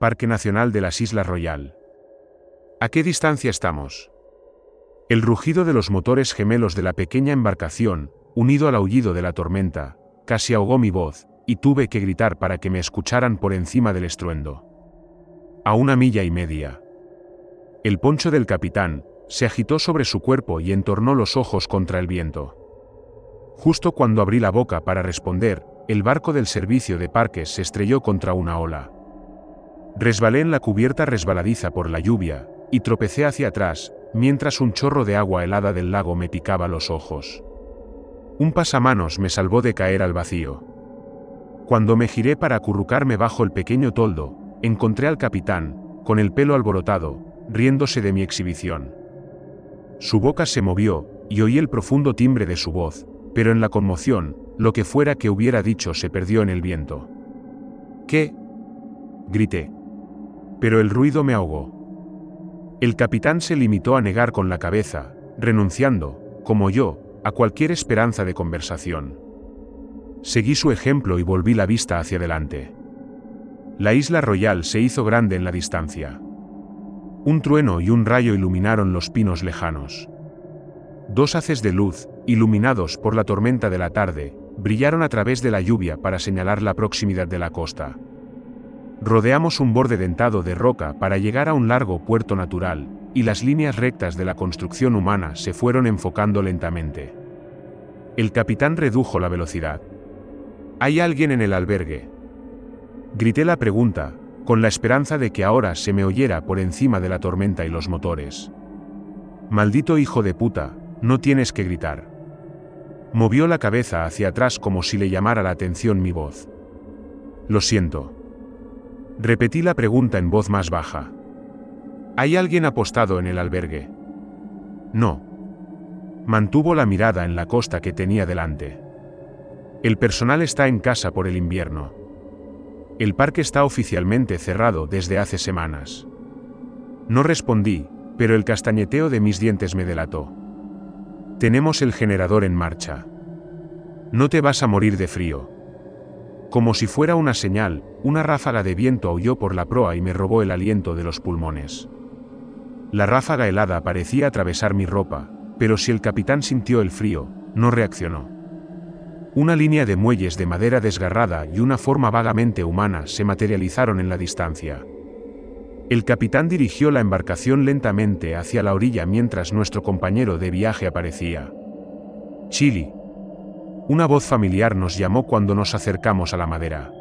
Parque Nacional de las Islas Royal. ¿A qué distancia estamos? El rugido de los motores gemelos de la pequeña embarcación, unido al aullido de la tormenta, casi ahogó mi voz, y tuve que gritar para que me escucharan por encima del estruendo. A una milla y media. El poncho del capitán se agitó sobre su cuerpo y entornó los ojos contra el viento. Justo cuando abrí la boca para responder, el barco del servicio de parques se estrelló contra una ola. Resbalé en la cubierta resbaladiza por la lluvia, y tropecé hacia atrás, mientras un chorro de agua helada del lago me picaba los ojos. Un pasamanos me salvó de caer al vacío. Cuando me giré para acurrucarme bajo el pequeño toldo, encontré al capitán, con el pelo alborotado, riéndose de mi exhibición. Su boca se movió, y oí el profundo timbre de su voz, pero en la conmoción, lo que fuera que hubiera dicho se perdió en el viento. ¿Qué? grité pero el ruido me ahogó. El capitán se limitó a negar con la cabeza, renunciando, como yo, a cualquier esperanza de conversación. Seguí su ejemplo y volví la vista hacia adelante. La isla Royal se hizo grande en la distancia. Un trueno y un rayo iluminaron los pinos lejanos. Dos haces de luz, iluminados por la tormenta de la tarde, brillaron a través de la lluvia para señalar la proximidad de la costa. Rodeamos un borde dentado de roca para llegar a un largo puerto natural, y las líneas rectas de la construcción humana se fueron enfocando lentamente. El capitán redujo la velocidad. ¿Hay alguien en el albergue? Grité la pregunta, con la esperanza de que ahora se me oyera por encima de la tormenta y los motores. Maldito hijo de puta, no tienes que gritar. Movió la cabeza hacia atrás como si le llamara la atención mi voz. Lo siento. Repetí la pregunta en voz más baja. ¿Hay alguien apostado en el albergue? No. Mantuvo la mirada en la costa que tenía delante. El personal está en casa por el invierno. El parque está oficialmente cerrado desde hace semanas. No respondí, pero el castañeteo de mis dientes me delató. Tenemos el generador en marcha. No te vas a morir de frío, como si fuera una señal, una ráfaga de viento aulló por la proa y me robó el aliento de los pulmones. La ráfaga helada parecía atravesar mi ropa, pero si el capitán sintió el frío, no reaccionó. Una línea de muelles de madera desgarrada y una forma vagamente humana se materializaron en la distancia. El capitán dirigió la embarcación lentamente hacia la orilla mientras nuestro compañero de viaje aparecía. Chili, una voz familiar nos llamó cuando nos acercamos a la madera.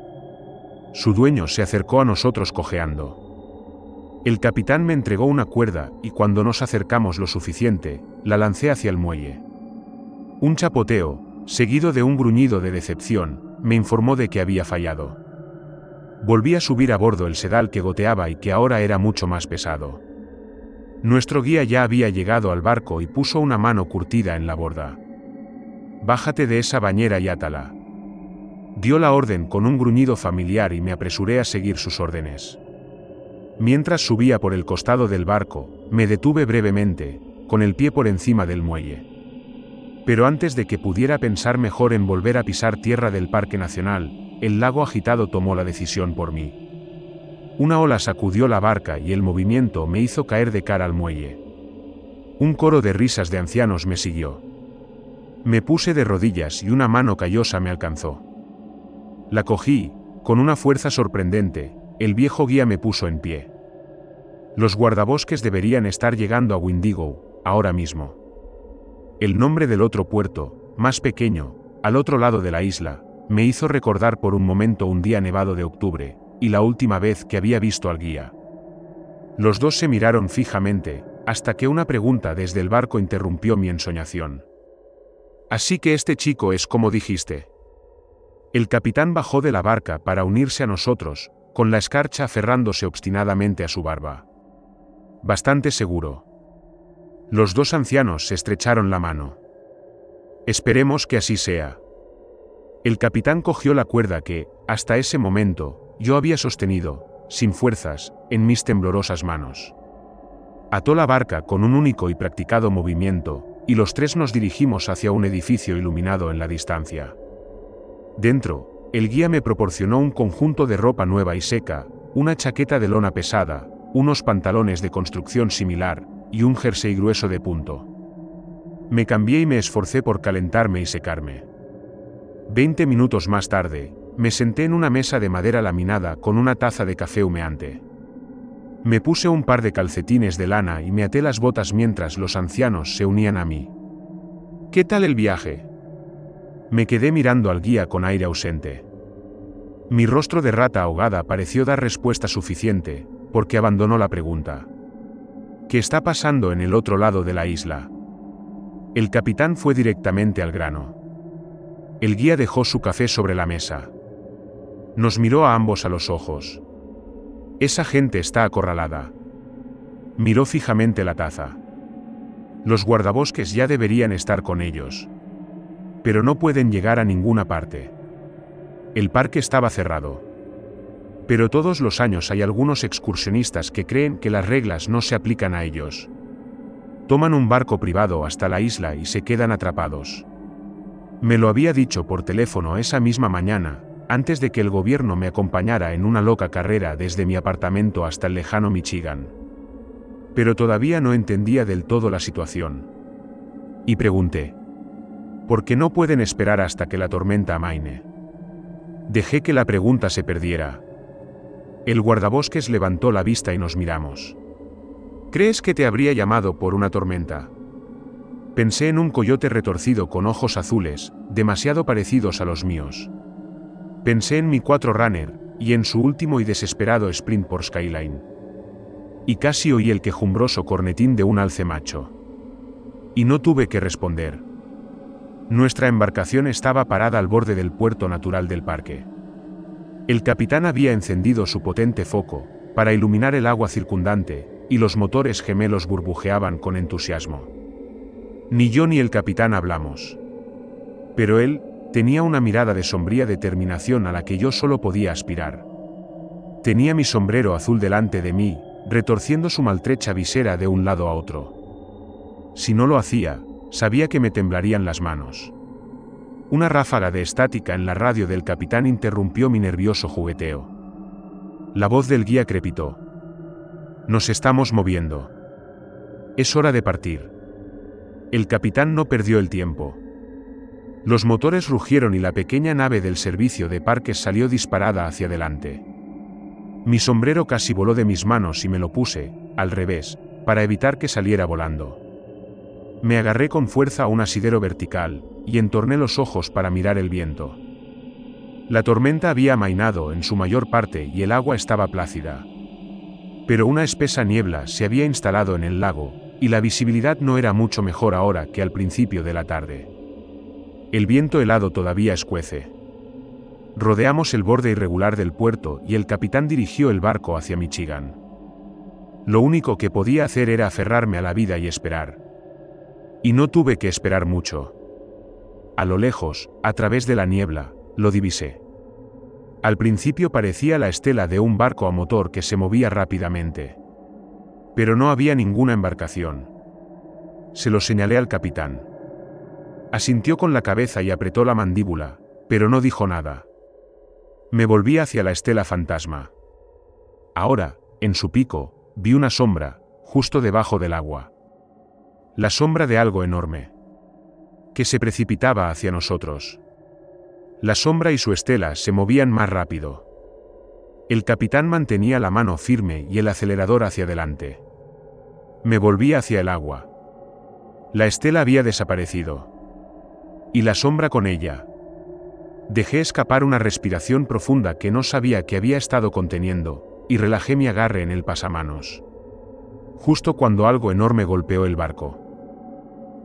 Su dueño se acercó a nosotros cojeando. El capitán me entregó una cuerda y cuando nos acercamos lo suficiente, la lancé hacia el muelle. Un chapoteo, seguido de un gruñido de decepción, me informó de que había fallado. Volví a subir a bordo el sedal que goteaba y que ahora era mucho más pesado. Nuestro guía ya había llegado al barco y puso una mano curtida en la borda. Bájate de esa bañera y átala. Dio la orden con un gruñido familiar y me apresuré a seguir sus órdenes. Mientras subía por el costado del barco, me detuve brevemente, con el pie por encima del muelle. Pero antes de que pudiera pensar mejor en volver a pisar tierra del Parque Nacional, el lago agitado tomó la decisión por mí. Una ola sacudió la barca y el movimiento me hizo caer de cara al muelle. Un coro de risas de ancianos me siguió. Me puse de rodillas y una mano callosa me alcanzó. La cogí, con una fuerza sorprendente, el viejo guía me puso en pie. Los guardabosques deberían estar llegando a Windigo, ahora mismo. El nombre del otro puerto, más pequeño, al otro lado de la isla, me hizo recordar por un momento un día nevado de octubre, y la última vez que había visto al guía. Los dos se miraron fijamente, hasta que una pregunta desde el barco interrumpió mi ensoñación. Así que este chico es como dijiste. El capitán bajó de la barca para unirse a nosotros, con la escarcha aferrándose obstinadamente a su barba. Bastante seguro. Los dos ancianos se estrecharon la mano. Esperemos que así sea. El capitán cogió la cuerda que, hasta ese momento, yo había sostenido, sin fuerzas, en mis temblorosas manos. Ató la barca con un único y practicado movimiento, y los tres nos dirigimos hacia un edificio iluminado en la distancia. Dentro, el guía me proporcionó un conjunto de ropa nueva y seca, una chaqueta de lona pesada, unos pantalones de construcción similar, y un jersey grueso de punto. Me cambié y me esforcé por calentarme y secarme. Veinte minutos más tarde, me senté en una mesa de madera laminada con una taza de café humeante. Me puse un par de calcetines de lana y me até las botas mientras los ancianos se unían a mí. ¿Qué tal el viaje? Me quedé mirando al guía con aire ausente. Mi rostro de rata ahogada pareció dar respuesta suficiente, porque abandonó la pregunta. ¿Qué está pasando en el otro lado de la isla? El capitán fue directamente al grano. El guía dejó su café sobre la mesa. Nos miró a ambos a los ojos. Esa gente está acorralada. Miró fijamente la taza. Los guardabosques ya deberían estar con ellos. Pero no pueden llegar a ninguna parte. El parque estaba cerrado. Pero todos los años hay algunos excursionistas que creen que las reglas no se aplican a ellos. Toman un barco privado hasta la isla y se quedan atrapados. Me lo había dicho por teléfono esa misma mañana, antes de que el gobierno me acompañara en una loca carrera desde mi apartamento hasta el lejano Michigan. Pero todavía no entendía del todo la situación. Y pregunté, ¿por qué no pueden esperar hasta que la tormenta amaine? Dejé que la pregunta se perdiera. El guardabosques levantó la vista y nos miramos. ¿Crees que te habría llamado por una tormenta? Pensé en un coyote retorcido con ojos azules, demasiado parecidos a los míos. Pensé en mi cuatro runner y en su último y desesperado sprint por Skyline. Y casi oí el quejumbroso cornetín de un alce macho. Y no tuve que responder. Nuestra embarcación estaba parada al borde del puerto natural del parque. El capitán había encendido su potente foco, para iluminar el agua circundante, y los motores gemelos burbujeaban con entusiasmo. Ni yo ni el capitán hablamos. Pero él, Tenía una mirada de sombría determinación a la que yo solo podía aspirar. Tenía mi sombrero azul delante de mí, retorciendo su maltrecha visera de un lado a otro. Si no lo hacía, sabía que me temblarían las manos. Una ráfaga de estática en la radio del capitán interrumpió mi nervioso jugueteo. La voz del guía crepitó. Nos estamos moviendo. Es hora de partir. El capitán no perdió el tiempo. Los motores rugieron y la pequeña nave del servicio de parques salió disparada hacia adelante. Mi sombrero casi voló de mis manos y me lo puse, al revés, para evitar que saliera volando. Me agarré con fuerza a un asidero vertical, y entorné los ojos para mirar el viento. La tormenta había amainado en su mayor parte y el agua estaba plácida. Pero una espesa niebla se había instalado en el lago, y la visibilidad no era mucho mejor ahora que al principio de la tarde. El viento helado todavía escuece. Rodeamos el borde irregular del puerto y el capitán dirigió el barco hacia Michigan. Lo único que podía hacer era aferrarme a la vida y esperar. Y no tuve que esperar mucho. A lo lejos, a través de la niebla, lo divisé. Al principio parecía la estela de un barco a motor que se movía rápidamente. Pero no había ninguna embarcación. Se lo señalé al capitán. Asintió con la cabeza y apretó la mandíbula, pero no dijo nada. Me volví hacia la estela fantasma. Ahora, en su pico, vi una sombra, justo debajo del agua. La sombra de algo enorme. Que se precipitaba hacia nosotros. La sombra y su estela se movían más rápido. El capitán mantenía la mano firme y el acelerador hacia adelante. Me volví hacia el agua. La estela había desaparecido y la sombra con ella. Dejé escapar una respiración profunda que no sabía que había estado conteniendo, y relajé mi agarre en el pasamanos. Justo cuando algo enorme golpeó el barco.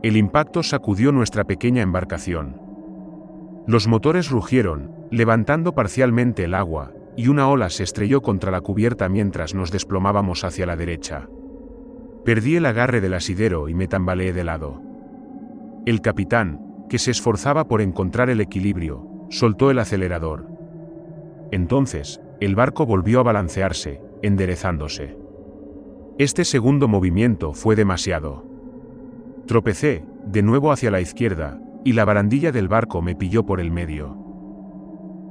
El impacto sacudió nuestra pequeña embarcación. Los motores rugieron, levantando parcialmente el agua, y una ola se estrelló contra la cubierta mientras nos desplomábamos hacia la derecha. Perdí el agarre del asidero y me tambaleé de lado. El capitán, que se esforzaba por encontrar el equilibrio, soltó el acelerador. Entonces, el barco volvió a balancearse, enderezándose. Este segundo movimiento fue demasiado. Tropecé, de nuevo hacia la izquierda, y la barandilla del barco me pilló por el medio.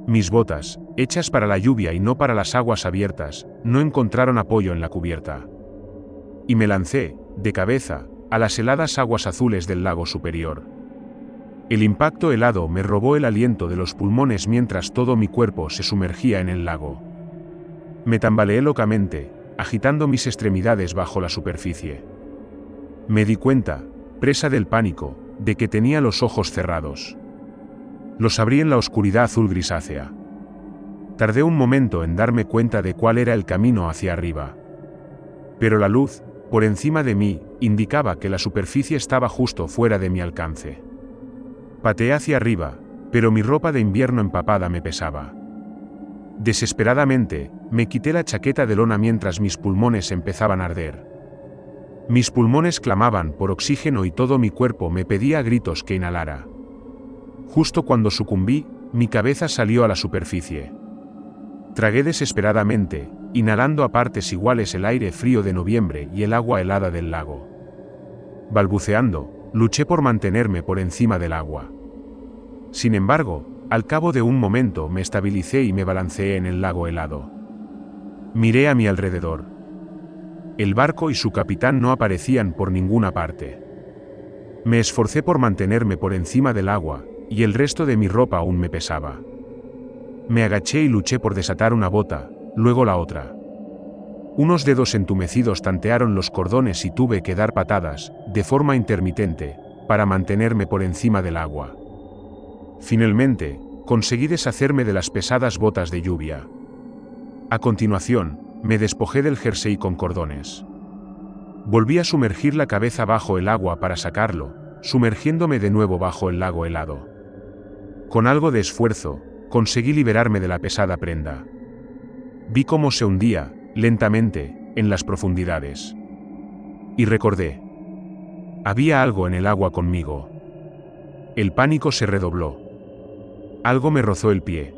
Mis botas, hechas para la lluvia y no para las aguas abiertas, no encontraron apoyo en la cubierta. Y me lancé, de cabeza, a las heladas aguas azules del lago superior. El impacto helado me robó el aliento de los pulmones mientras todo mi cuerpo se sumergía en el lago. Me tambaleé locamente, agitando mis extremidades bajo la superficie. Me di cuenta, presa del pánico, de que tenía los ojos cerrados. Los abrí en la oscuridad azul grisácea. Tardé un momento en darme cuenta de cuál era el camino hacia arriba. Pero la luz, por encima de mí, indicaba que la superficie estaba justo fuera de mi alcance. Pateé hacia arriba, pero mi ropa de invierno empapada me pesaba. Desesperadamente, me quité la chaqueta de lona mientras mis pulmones empezaban a arder. Mis pulmones clamaban por oxígeno y todo mi cuerpo me pedía a gritos que inhalara. Justo cuando sucumbí, mi cabeza salió a la superficie. Tragué desesperadamente, inhalando a partes iguales el aire frío de noviembre y el agua helada del lago. Balbuceando, luché por mantenerme por encima del agua. Sin embargo, al cabo de un momento me estabilicé y me balanceé en el lago helado. Miré a mi alrededor. El barco y su capitán no aparecían por ninguna parte. Me esforcé por mantenerme por encima del agua, y el resto de mi ropa aún me pesaba. Me agaché y luché por desatar una bota, luego la otra. Unos dedos entumecidos tantearon los cordones y tuve que dar patadas, de forma intermitente, para mantenerme por encima del agua. Finalmente, conseguí deshacerme de las pesadas botas de lluvia. A continuación, me despojé del jersey con cordones. Volví a sumergir la cabeza bajo el agua para sacarlo, sumergiéndome de nuevo bajo el lago helado. Con algo de esfuerzo, conseguí liberarme de la pesada prenda. Vi cómo se hundía, lentamente, en las profundidades. Y recordé. Había algo en el agua conmigo. El pánico se redobló. Algo me rozó el pie.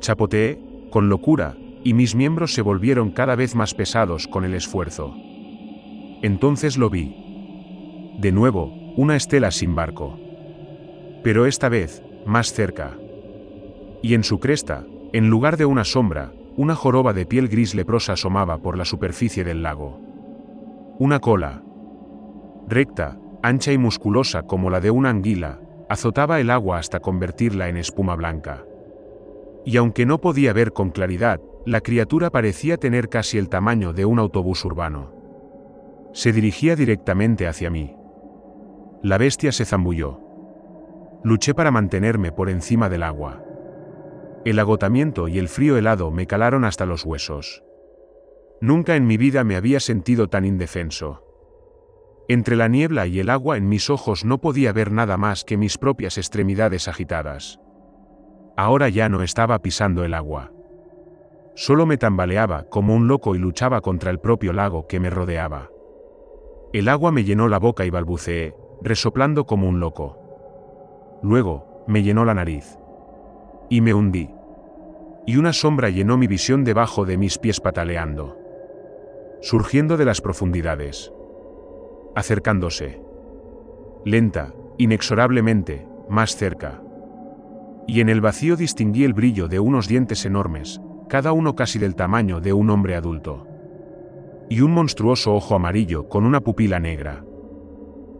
Chapoteé, con locura, y mis miembros se volvieron cada vez más pesados con el esfuerzo. Entonces lo vi. De nuevo, una estela sin barco. Pero esta vez, más cerca. Y en su cresta, en lugar de una sombra, una joroba de piel gris leprosa asomaba por la superficie del lago. Una cola. Recta, ancha y musculosa como la de una anguila, azotaba el agua hasta convertirla en espuma blanca. Y aunque no podía ver con claridad, la criatura parecía tener casi el tamaño de un autobús urbano. Se dirigía directamente hacia mí. La bestia se zambulló. Luché para mantenerme por encima del agua. El agotamiento y el frío helado me calaron hasta los huesos. Nunca en mi vida me había sentido tan indefenso. Entre la niebla y el agua en mis ojos no podía ver nada más que mis propias extremidades agitadas. Ahora ya no estaba pisando el agua. Solo me tambaleaba como un loco y luchaba contra el propio lago que me rodeaba. El agua me llenó la boca y balbuceé, resoplando como un loco. Luego, me llenó la nariz. Y me hundí. Y una sombra llenó mi visión debajo de mis pies pataleando. Surgiendo de las profundidades acercándose. Lenta, inexorablemente, más cerca. Y en el vacío distinguí el brillo de unos dientes enormes, cada uno casi del tamaño de un hombre adulto. Y un monstruoso ojo amarillo con una pupila negra.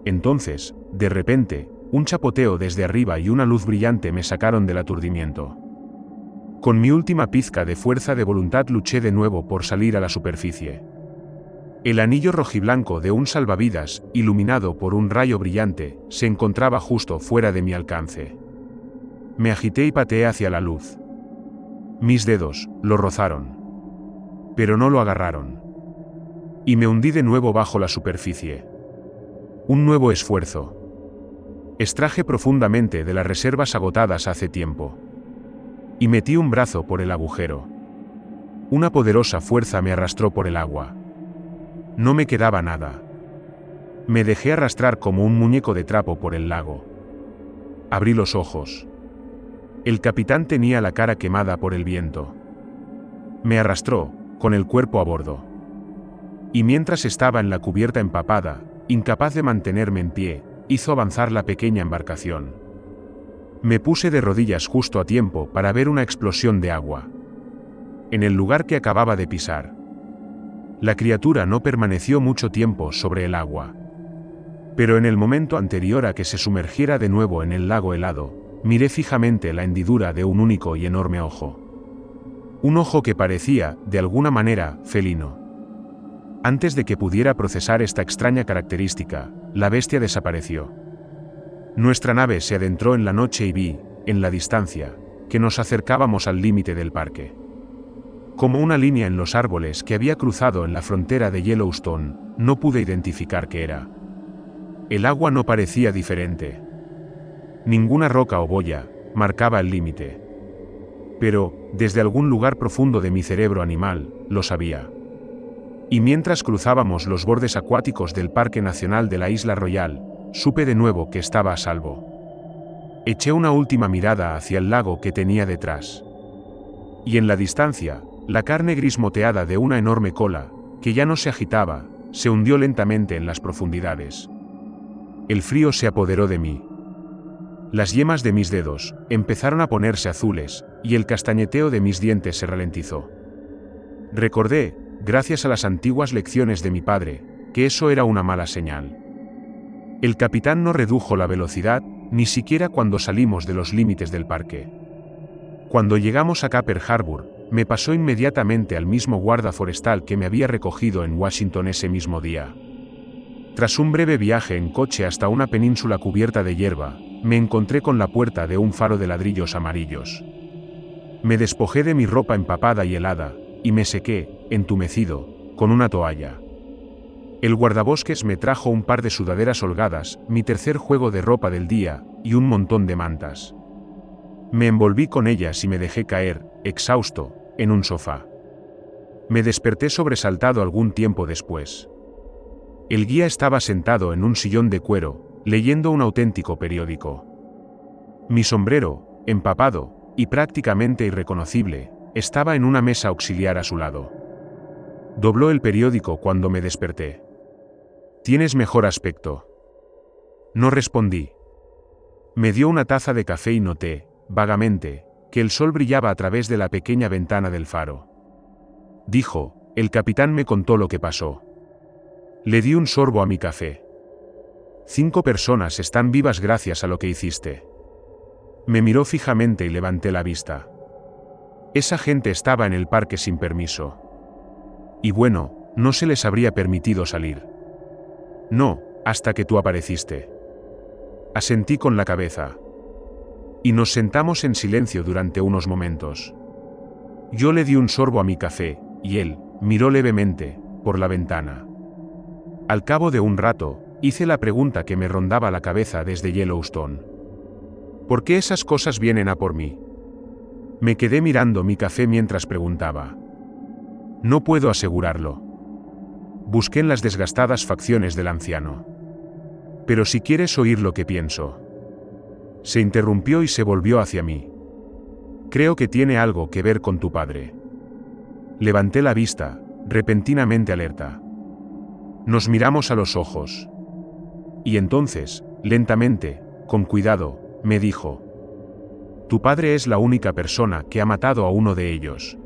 Entonces, de repente, un chapoteo desde arriba y una luz brillante me sacaron del aturdimiento. Con mi última pizca de fuerza de voluntad luché de nuevo por salir a la superficie. El anillo rojiblanco de un salvavidas, iluminado por un rayo brillante, se encontraba justo fuera de mi alcance. Me agité y pateé hacia la luz. Mis dedos lo rozaron. Pero no lo agarraron. Y me hundí de nuevo bajo la superficie. Un nuevo esfuerzo. Extraje profundamente de las reservas agotadas hace tiempo. Y metí un brazo por el agujero. Una poderosa fuerza me arrastró por el agua no me quedaba nada. Me dejé arrastrar como un muñeco de trapo por el lago. Abrí los ojos. El capitán tenía la cara quemada por el viento. Me arrastró, con el cuerpo a bordo. Y mientras estaba en la cubierta empapada, incapaz de mantenerme en pie, hizo avanzar la pequeña embarcación. Me puse de rodillas justo a tiempo para ver una explosión de agua. En el lugar que acababa de pisar, la criatura no permaneció mucho tiempo sobre el agua. Pero en el momento anterior a que se sumergiera de nuevo en el lago helado, miré fijamente la hendidura de un único y enorme ojo. Un ojo que parecía, de alguna manera, felino. Antes de que pudiera procesar esta extraña característica, la bestia desapareció. Nuestra nave se adentró en la noche y vi, en la distancia, que nos acercábamos al límite del parque. Como una línea en los árboles que había cruzado en la frontera de Yellowstone, no pude identificar qué era. El agua no parecía diferente. Ninguna roca o boya marcaba el límite. Pero, desde algún lugar profundo de mi cerebro animal, lo sabía. Y mientras cruzábamos los bordes acuáticos del Parque Nacional de la Isla Royal, supe de nuevo que estaba a salvo. Eché una última mirada hacia el lago que tenía detrás. Y en la distancia, la carne gris moteada de una enorme cola, que ya no se agitaba, se hundió lentamente en las profundidades. El frío se apoderó de mí. Las yemas de mis dedos empezaron a ponerse azules, y el castañeteo de mis dientes se ralentizó. Recordé, gracias a las antiguas lecciones de mi padre, que eso era una mala señal. El capitán no redujo la velocidad, ni siquiera cuando salimos de los límites del parque. Cuando llegamos a Caper Harbour, me pasó inmediatamente al mismo guarda forestal que me había recogido en Washington ese mismo día. Tras un breve viaje en coche hasta una península cubierta de hierba, me encontré con la puerta de un faro de ladrillos amarillos. Me despojé de mi ropa empapada y helada, y me sequé, entumecido, con una toalla. El guardabosques me trajo un par de sudaderas holgadas, mi tercer juego de ropa del día, y un montón de mantas. Me envolví con ellas y me dejé caer, exhausto, en un sofá. Me desperté sobresaltado algún tiempo después. El guía estaba sentado en un sillón de cuero, leyendo un auténtico periódico. Mi sombrero, empapado, y prácticamente irreconocible, estaba en una mesa auxiliar a su lado. Dobló el periódico cuando me desperté. Tienes mejor aspecto. No respondí. Me dio una taza de café y noté, vagamente, que el sol brillaba a través de la pequeña ventana del faro. Dijo, el capitán me contó lo que pasó. Le di un sorbo a mi café. Cinco personas están vivas gracias a lo que hiciste. Me miró fijamente y levanté la vista. Esa gente estaba en el parque sin permiso. Y bueno, no se les habría permitido salir. No, hasta que tú apareciste. Asentí con la cabeza y nos sentamos en silencio durante unos momentos. Yo le di un sorbo a mi café, y él miró levemente, por la ventana. Al cabo de un rato, hice la pregunta que me rondaba la cabeza desde Yellowstone. ¿Por qué esas cosas vienen a por mí? Me quedé mirando mi café mientras preguntaba. No puedo asegurarlo. Busqué en las desgastadas facciones del anciano. Pero si quieres oír lo que pienso, se interrumpió y se volvió hacia mí. Creo que tiene algo que ver con tu padre. Levanté la vista, repentinamente alerta. Nos miramos a los ojos. Y entonces, lentamente, con cuidado, me dijo, Tu padre es la única persona que ha matado a uno de ellos.